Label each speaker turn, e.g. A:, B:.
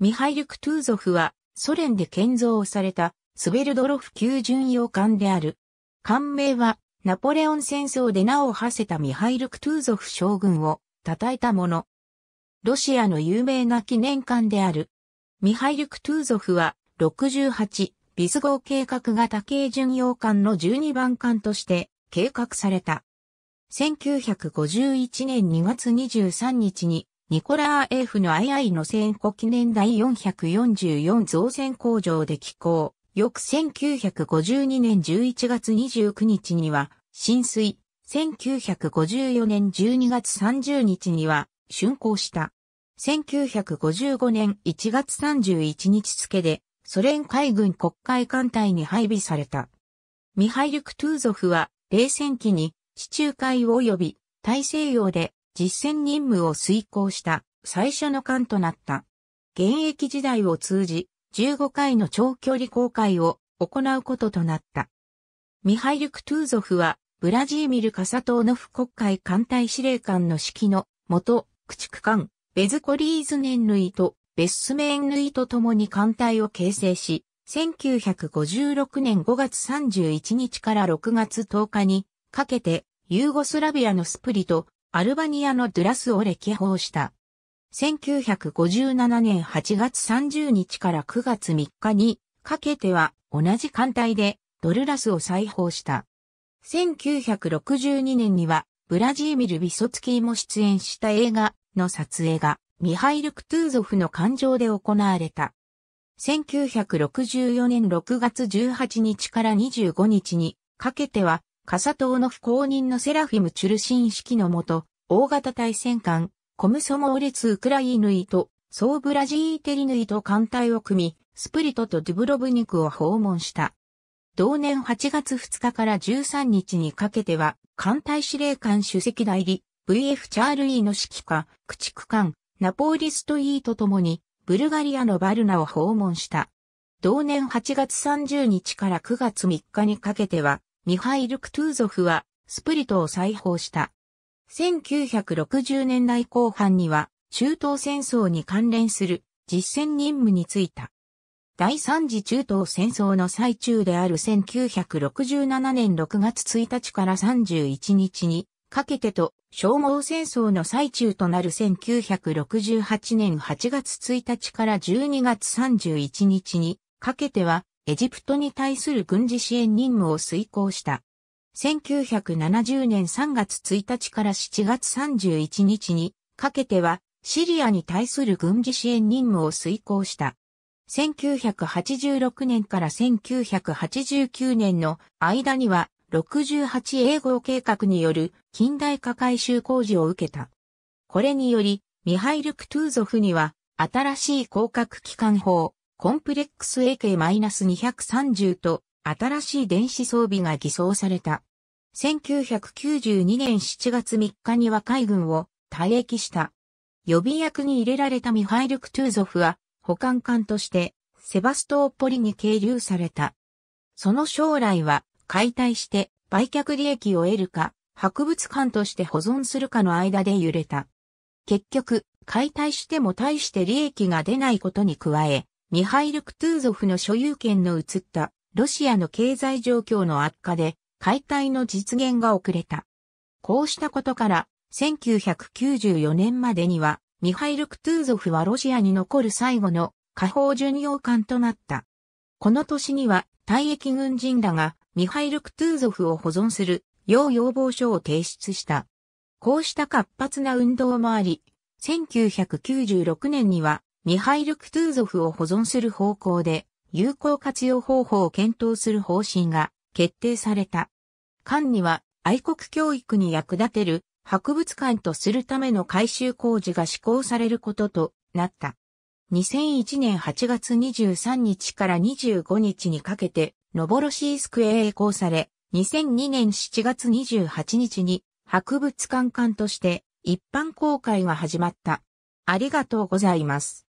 A: ミハイル・クトゥーゾフは、ソ連で建造された、スベルドロフ級巡洋艦である。艦名は、ナポレオン戦争で名を馳せたミハイル・クトゥーゾフ将軍を、称えたもの。ロシアの有名な記念艦である。ミハイル・クトゥーゾフは、68、ビス号計画型軽巡洋艦の12番艦として、計画された。1951年2月23日に、ニコラー F の II の戦後記念第444造船工場で寄港。翌1952年11月29日には、浸水。1954年12月30日には、竣工した。1955年1月31日付で、ソ連海軍国会艦隊に配備された。ミハイル・クトゥーゾフは、冷戦期に、地中海及び大西洋で実践任務を遂行した最初の艦となった。現役時代を通じ、15回の長距離航海を行うこととなった。ミハイル・クトゥーゾフは、ブラジーミル・カサトーノフ国会艦隊司令官の指揮の元、駆逐艦、ベズコリーズネンヌイとベッスメンヌイと共に艦隊を形成し、1956年5月31日から6月10日にかけてユーゴスラビアのスプリとアルバニアのドゥラスを歴訪した。1957年8月30日から9月3日にかけては同じ艦隊でドルラスを再訪した。1962年にはブラジーミル・ビソツキーも出演した映画の撮影がミハイル・クトゥーゾフの艦上で行われた。1964年6月18日から25日にかけてはカサ島の不公認のセラフィム・チュルシン式のもと、大型対戦艦、コムソモーレツ・ウクライヌイと、ソーブラジーテリヌイと艦隊を組み、スプリトとドゥブロブニクを訪問した。同年8月2日から13日にかけては、艦隊司令官主席代理、VF チャールイーの指揮下、駆逐艦、ナポーリストイーと共に、ブルガリアのバルナを訪問した。同年8月30日から9月3日にかけては、ミハイル・クトゥーゾフはスプリトを再訪した。1960年代後半には中東戦争に関連する実践任務に就いた。第三次中東戦争の最中である1967年6月1日から31日にかけてと消耗戦争の最中となる1968年8月1日から12月31日にかけてはエジプトに対する軍事支援任務を遂行した。1970年3月1日から7月31日にかけてはシリアに対する軍事支援任務を遂行した。1986年から1989年の間には68英語計画による近代化改修工事を受けた。これにより、ミハイル・クトゥーゾフには新しい広角機関法、コンプレックス AK-230 と新しい電子装備が偽装された。1992年7月3日には海軍を退役した。予備役に入れられたミハイル・クトゥーゾフは保管官としてセバストーポリに係留された。その将来は解体して売却利益を得るか、博物館として保存するかの間で揺れた。結局、解体しても大して利益が出ないことに加え、ミハイル・クトゥーゾフの所有権の移ったロシアの経済状況の悪化で解体の実現が遅れた。こうしたことから1994年までにはミハイル・クトゥーゾフはロシアに残る最後の下方巡洋艦となった。この年には退役軍人らがミハイル・クトゥーゾフを保存する要要望書を提出した。こうした活発な運動もあり、1996年にはミハイル・クトゥーゾフを保存する方向で、有効活用方法を検討する方針が決定された。官には愛国教育に役立てる博物館とするための改修工事が施行されることとなった。2001年8月23日から25日にかけて、ノボロシースクへ移行され、2002年7月28日に博物館館として一般公開が始まった。ありがとうございます。